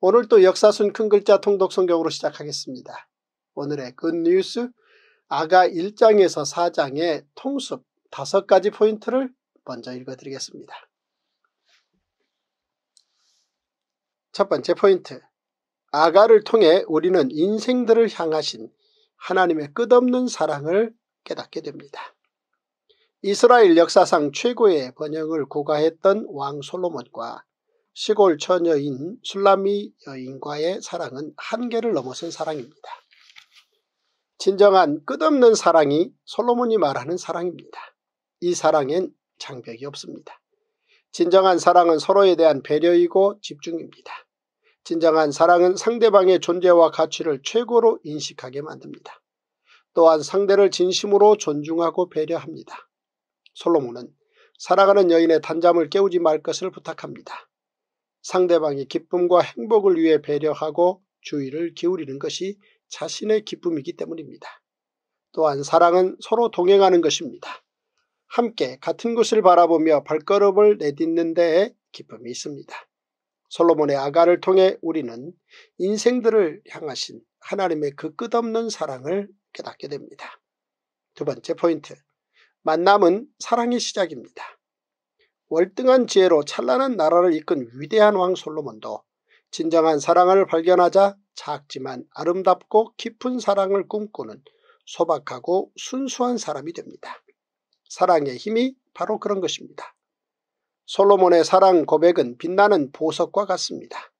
오늘 도 역사순 큰 글자 통독 성경으로 시작하겠습니다. 오늘의 굿뉴스 그 아가 1장에서 4장의 통습 다섯 가지 포인트를 먼저 읽어드리겠습니다. 첫 번째 포인트 아가를 통해 우리는 인생들을 향하신 하나님의 끝없는 사랑을 깨닫게 됩니다. 이스라엘 역사상 최고의 번영을 고가했던 왕 솔로몬과 시골 처녀인 술라미 여인과의 사랑은 한계를 넘어선 사랑입니다. 진정한 끝없는 사랑이 솔로몬이 말하는 사랑입니다. 이 사랑엔 장벽이 없습니다. 진정한 사랑은 서로에 대한 배려이고 집중입니다. 진정한 사랑은 상대방의 존재와 가치를 최고로 인식하게 만듭니다. 또한 상대를 진심으로 존중하고 배려합니다. 솔로몬은 사랑하는 여인의 단잠을 깨우지 말 것을 부탁합니다. 상대방의 기쁨과 행복을 위해 배려하고 주의를 기울이는 것이 자신의 기쁨이기 때문입니다. 또한 사랑은 서로 동행하는 것입니다. 함께 같은 곳을 바라보며 발걸음을 내딛는 데에 기쁨이 있습니다. 솔로몬의 아가를 통해 우리는 인생들을 향하신 하나님의 그 끝없는 사랑을 깨닫게 됩니다. 두 번째 포인트, 만남은 사랑의 시작입니다. 월등한 지혜로 찬란한 나라를 이끈 위대한 왕 솔로몬도 진정한 사랑을 발견하자 작지만 아름답고 깊은 사랑을 꿈꾸는 소박하고 순수한 사람이 됩니다. 사랑의 힘이 바로 그런 것입니다. 솔로몬의 사랑 고백은 빛나는 보석과 같습니다.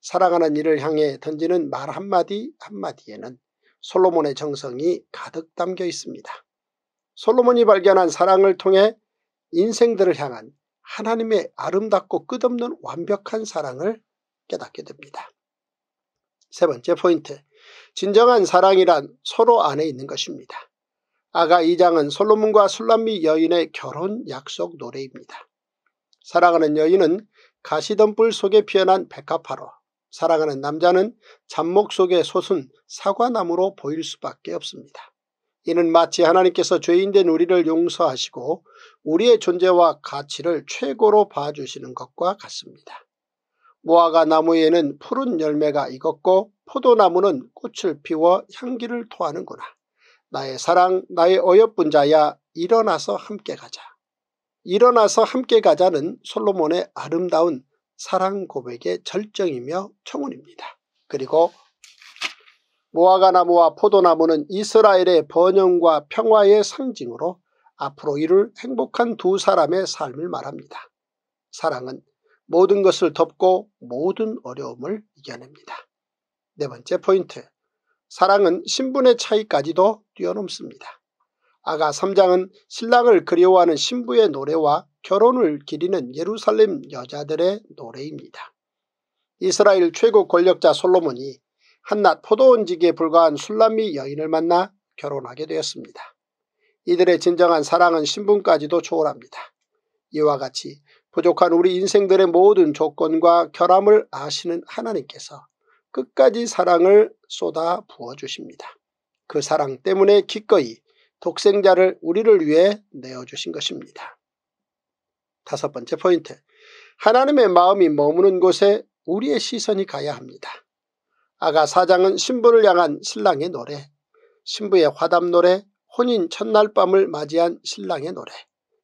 사랑하는 이를 향해 던지는 말 한마디 한마디에는 솔로몬의 정성이 가득 담겨 있습니다. 솔로몬이 발견한 사랑을 통해 인생들을 향한 하나님의 아름답고 끝없는 완벽한 사랑을 깨닫게 됩니다. 세 번째 포인트. 진정한 사랑이란 서로 안에 있는 것입니다. 아가 2장은 솔로몬과 술람미 여인의 결혼 약속 노래입니다. 사랑하는 여인은 가시덤불 속에 피어난 백합화로 사랑하는 남자는 잡목 속에 솟은 사과나무로 보일 수밖에 없습니다. 이는 마치 하나님께서 죄인된 우리를 용서하시고 우리의 존재와 가치를 최고로 봐주시는 것과 같습니다. 무화과 나무에는 푸른 열매가 익었고 포도나무는 꽃을 피워 향기를 토하는구나. 나의 사랑 나의 어여쁜 자야 일어나서 함께 가자. 일어나서 함께 가자는 솔로몬의 아름다운 사랑 고백의 절정이며 청혼입니다. 그리고 무화과나무와 포도나무는 이스라엘의 번영과 평화의 상징으로 앞으로 이룰 행복한 두 사람의 삶을 말합니다. 사랑은 모든 것을 덮고 모든 어려움을 이겨냅니다. 네 번째 포인트 사랑은 신분의 차이까지도 뛰어넘습니다. 아가 3장은 신랑을 그리워하는 신부의 노래와 결혼을 기리는 예루살렘 여자들의 노래입니다. 이스라엘 최고 권력자 솔로몬이 한낱 포도원직에 불과한 술람미 여인을 만나 결혼하게 되었습니다. 이들의 진정한 사랑은 신분까지도 초월합니다. 이와 같이 부족한 우리 인생들의 모든 조건과 결함을 아시는 하나님께서 끝까지 사랑을 쏟아 부어주십니다. 그 사랑 때문에 기꺼이 독생자를 우리를 위해 내어주신 것입니다. 다섯 번째 포인트. 하나님의 마음이 머무는 곳에 우리의 시선이 가야 합니다. 아가 사장은 신부를 향한 신랑의 노래, 신부의 화답 노래, 혼인 첫날 밤을 맞이한 신랑의 노래,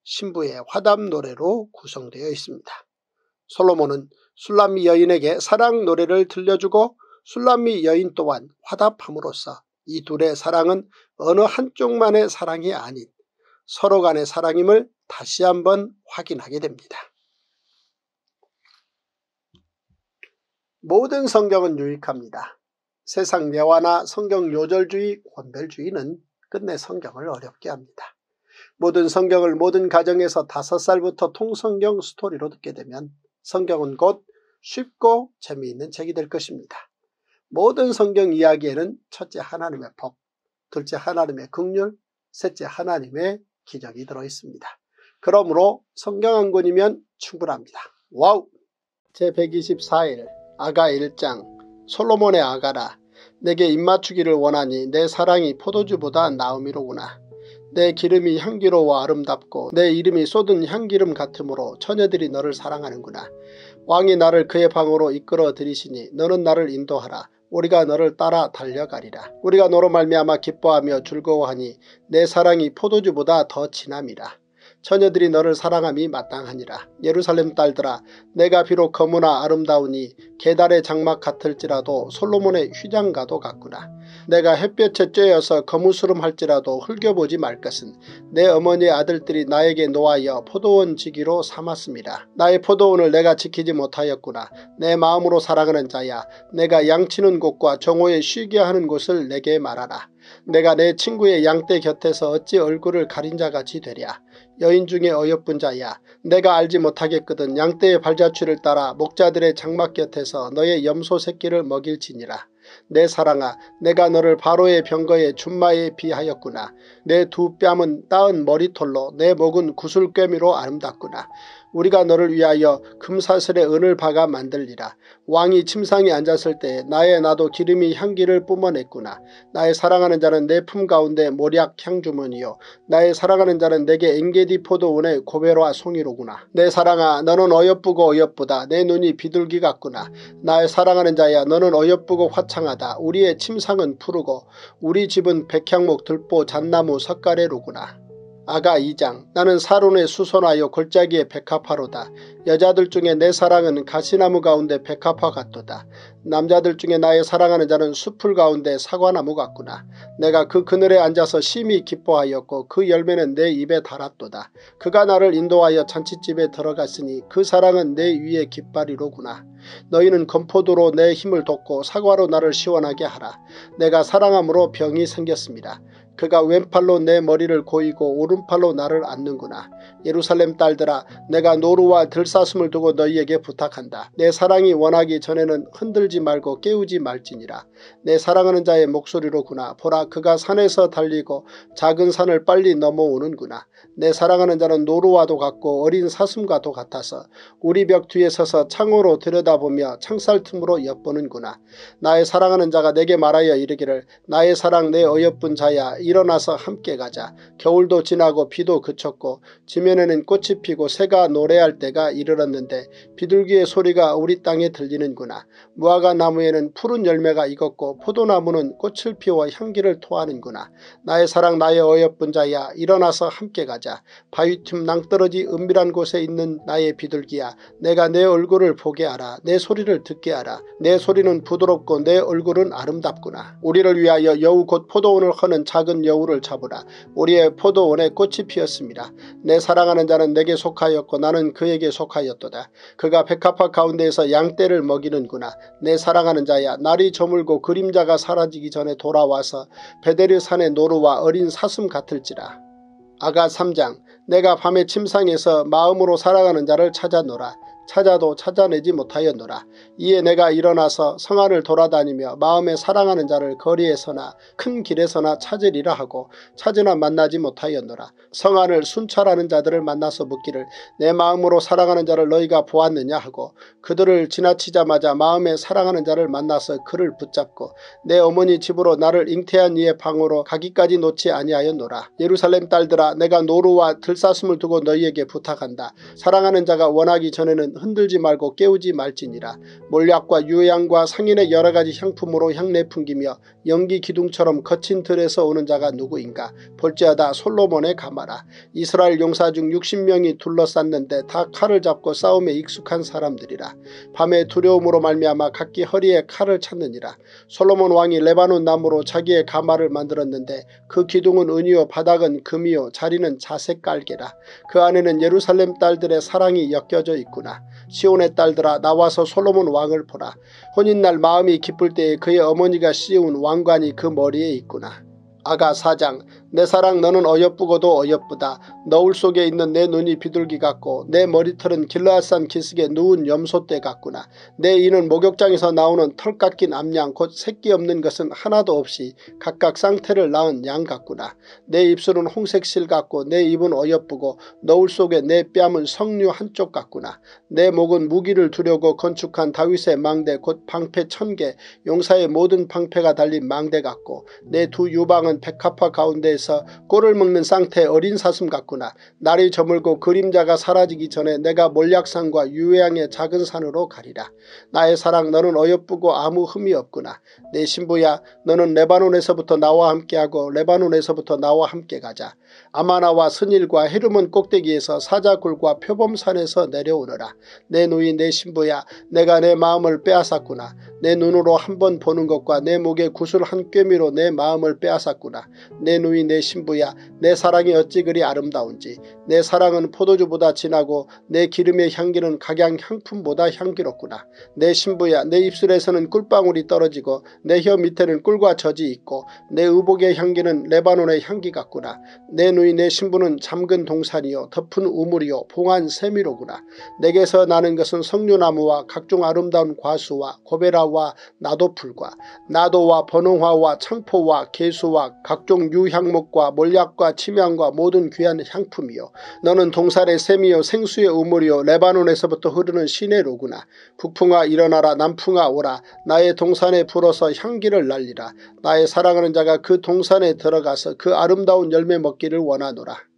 신부의 화답 노래로 구성되어 있습니다. 솔로몬은 술람미 여인에게 사랑 노래를 들려주고 술람미 여인 또한 화답함으로써 이 둘의 사랑은 어느 한쪽만의 사랑이 아닌 서로 간의 사랑임을 다시 한번 확인하게 됩니다. 모든 성경은 유익합니다. 세상 예화나 성경 요절주의, 권별주의는 끝내 성경을 어렵게 합니다. 모든 성경을 모든 가정에서 다섯 살부터 통성경 스토리로 듣게 되면 성경은 곧 쉽고 재미있는 책이 될 것입니다. 모든 성경 이야기에는 첫째 하나님의 법, 둘째 하나님의 극률, 셋째 하나님의 기적이 들어있습니다. 그러므로 성경 한 권이면 충분합니다. 와우! 제124일 아가 1장 솔로몬의 아가라 내게 입맞추기를 원하니 내 사랑이 포도주보다 나음이로구나. 내 기름이 향기로워 아름답고 내 이름이 쏟은 향기름 같으므로 처녀들이 너를 사랑하는구나. 왕이 나를 그의 방으로 이끌어 들이시니 너는 나를 인도하라. 우리가 너를 따라 달려가리라. 우리가 너로 말미암아 기뻐하며 즐거워하니 내 사랑이 포도주보다 더 진함이라. 처녀들이 너를 사랑함이 마땅하니라. 예루살렘 딸들아 내가 비록 거무나 아름다우니 계단의 장막 같을지라도 솔로몬의 휘장가도 같구나. 내가 햇볕에 쬐여서 거무스름할지라도 흘겨보지 말 것은 내 어머니의 아들들이 나에게 놓아여 포도원 지기로 삼았습니다. 나의 포도원을 내가 지키지 못하였구나. 내 마음으로 사랑하는 자야 내가 양치는 곳과 정오에 쉬게 하는 곳을 내게 말하라. 내가 내 친구의 양떼 곁에서 어찌 얼굴을 가린 자같이 되랴. 여인 중에 어여쁜 자야. 내가 알지 못하겠거든 양떼의 발자취를 따라 목자들의 장막 곁에서 너의 염소 새끼를 먹일지니라. 내 사랑아 내가 너를 바로의 병거의 준마에 비하였구나. 내 두 뺨은 따은 머리털로 내 목은 구슬꿰미로 아름답구나. 우리가 너를 위하여 금사슬에 은을 박아 만들리라. 왕이 침상에 앉았을 때 나의 나도 기름이 향기를 뿜어냈구나. 나의 사랑하는 자는 내 품 가운데 모략 향주머니요. 나의 사랑하는 자는 내게 엥게디 포도원의 고베로와 송이로구나. 내 사랑아 너는 어여쁘고 어여쁘다. 내 눈이 비둘기 같구나. 나의 사랑하는 자야 너는 어여쁘고 화창하다. 우리의 침상은 푸르고 우리 집은 백향목 들보 잣나무 석가래로구나. 아가 2장 나는 사론에 수선하여 골짜기에 백합화로다. 여자들 중에 내 사랑은 가시나무 가운데 백합화 같도다. 남자들 중에 나의 사랑하는 자는 수풀 가운데 사과나무 같구나. 내가 그 그늘에 앉아서 심히 기뻐하였고 그 열매는 내 입에 달았도다. 그가 나를 인도하여 잔치집에 들어갔으니 그 사랑은 내 위에 깃발이로구나. 너희는 건포도로 내 힘을 돕고 사과로 나를 시원하게 하라. 내가 사랑함으로 병이 생겼습니다. 그가 왼팔로 내 머리를 고이고 오른팔로 나를 안는구나. 예루살렘 딸들아 내가 노루와 들사슴을 두고 너희에게 부탁한다. 내 사랑이 원하기 전에는 흔들지 말고 깨우지 말지니라. 내 사랑하는 자의 목소리로구나. 보라 그가 산에서 달리고 작은 산을 빨리 넘어오는구나. 내 사랑하는 자는 노루와도 같고 어린 사슴과도 같아서 우리 벽 뒤에 서서 창호로 들여다보며 창살 틈으로 엿보는구나. 나의 사랑하는 자가 내게 말하여 이르기를 나의 사랑 내 어여쁜 자야 일어나서 함께 가자. 겨울도 지나고 비도 그쳤고 지면에는 꽃이 피고 새가 노래할 때가 이르렀는데 비둘기의 소리가 우리 땅에 들리는구나. 무화과 나무에는 푸른 열매가 익었고 포도나무는 꽃을 피워 향기를 토하는구나. 나의 사랑 나의 어여쁜 자야 일어나서 함께 가자. 바위틈 낭떠러지 은밀한 곳에 있는 나의 비둘기야 내가 내 얼굴을 보게 하라. 내 소리를 듣게 하라. 내 소리는 부드럽고 내 얼굴은 아름답구나. 우리를 위하여 여우 곧 포도원을 허는 작은 여우를 잡으라. 우리의 포도원에 꽃이 피었습니다. 내 사랑하는 자는 내게 속하였고 나는 그에게 속하였도다. 그가 백합화 가운데에서 양떼를 먹이는구나. 내 사랑하는 자야 날이 저물고 그림자가 사라지기 전에 돌아와서 베데르 산의 노루와 어린 사슴 같을지라. 아가 3장 내가 밤에 침상에서 마음으로 살아가는 자를 찾아노라. 찾아도 찾아내지 못하였노라. 이에 내가 일어나서 성안을 돌아다니며 마음에 사랑하는 자를 거리에서나 큰 길에서나 찾으리라 하고 찾으나 만나지 못하였노라. 성안을 순찰하는 자들을 만나서 묻기를 내 마음으로 사랑하는 자를 너희가 보았느냐 하고 그들을 지나치자마자 마음에 사랑하는 자를 만나서 그를 붙잡고 내 어머니 집으로 나를 잉태한 이의 방으로 가기까지 놓지 아니하였노라. 예루살렘 딸들아 내가 노루와 들사슴을 두고 너희에게 부탁한다. 사랑하는 자가 원하기 전에는 흔들지 말고 깨우지 말지니라. 몰약과 유향과 상인의 여러가지 향품으로 향내 풍기며 연기 기둥처럼 거친 들에서 오는 자가 누구인가. 볼지하다 솔로몬의 가마라. 이스라엘 용사 중 60명이 둘러쌌는데 다 칼을 잡고 싸움에 익숙한 사람들이라. 밤에 두려움으로 말미암아 각기 허리에 칼을 찾느니라. 솔로몬 왕이 레바논 나무로 자기의 가마를 만들었는데 그 기둥은 은이요 바닥은 금이요 자리는 자색 깔개라. 그 안에는 예루살렘 딸들의 사랑이 엮여져 있구나. 시온의 딸들아 나와서 솔로몬 왕을 보라. 혼인날 마음이 기쁠 때에 그의 어머니가 씌운 왕관이 그 머리에 있구나. 아가 사장 내 사랑 너는 어여쁘고도 어여쁘다. 너울 속에 있는 내 눈이 비둘기 같고 내 머리털은 길라산 기슭에 누운 염소떼 같구나. 내 이는 목욕장에서 나오는 털 깎인 암양 곧 새끼 없는 것은 하나도 없이 각각 쌍태를 낳은 양 같구나. 내 입술은 홍색실 같고 내 입은 어여쁘고 너울 속에 내 뺨은 석류 한쪽 같구나. 내 목은 무기를 두려고 건축한 다윗의 망대 곧 방패 천개 용사의 모든 방패가 달린 망대 같고 내 두 유방은 백합화 가운데 상태에서 꼴을 먹는 상태 의 어린 사슴 같구나. 날이 저물고 그림자가 사라지기 전에 내가 몰약산과 유해양의 작은 산으로 가리라. 나의 사랑 너는 어여쁘고 아무 흠이 없구나. 내 네 신부야 너는 레바논에서부터 나와 함께하고 레바논에서부터 나와 함께 가자. 아마나와 선일과 헤르몬 꼭대기에서 사자굴과 표범산에서 내려오너라. 내 누이 내 신부야 내가 내 마음을 빼앗았구나. 내 눈으로 한번 보는 것과 내 목에 구슬 한 꿰미로 내 마음을 빼앗았구나. 내 누이 내 신부야 내 사랑이 어찌 그리 아름다운지 내 사랑은 포도주보다 진하고 내 기름의 향기는 각양 향품보다 향기롭구나. 내 신부야 내 입술에서는 꿀방울이 떨어지고 내 혀 밑에는 꿀과 젖이 있고 내 의복의 향기는 레바논의 향기 같구나. 내누이내 신부는 잠근 동산이요 덮은 우물이요 봉한 세미로구나. 내게서 나는 것은 석류나무와 각종 아름다운 과수와 고베라와 나도풀과 나도와 번홍화와 창포와 개수와 각종 유향목과 몰약과 치명과 모든 귀한 향품이요. 너는 동산의 세미요 생수의 우물이요 레바논에서부터 흐르는 시내로구나. 북풍아 일어나라 남풍아 오라 나의 동산에 불어서 향기를 날리라. 나의 사랑하는 자가 그 동산에 들어가서 그 아름다운 열매 먹기를 되기를 원하노라.